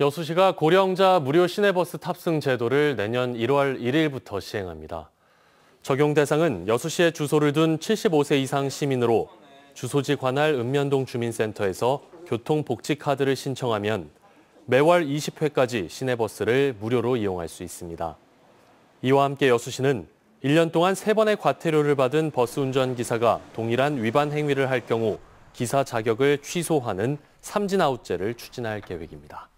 여수시가 고령자 무료 시내버스 탑승 제도를 내년 1월 1일부터 시행합니다. 적용 대상은 여수시에 주소를 둔 75세 이상 시민으로 주소지 관할 읍면동 주민센터에서 교통복지카드를 신청하면 매월 20회까지 시내버스를 무료로 이용할 수 있습니다. 이와 함께 여수시는 1년 동안 3번의 과태료를 받은 버스 운전기사가 동일한 위반 행위를 할 경우 기사 자격을 취소하는 삼진아웃제를 추진할 계획입니다.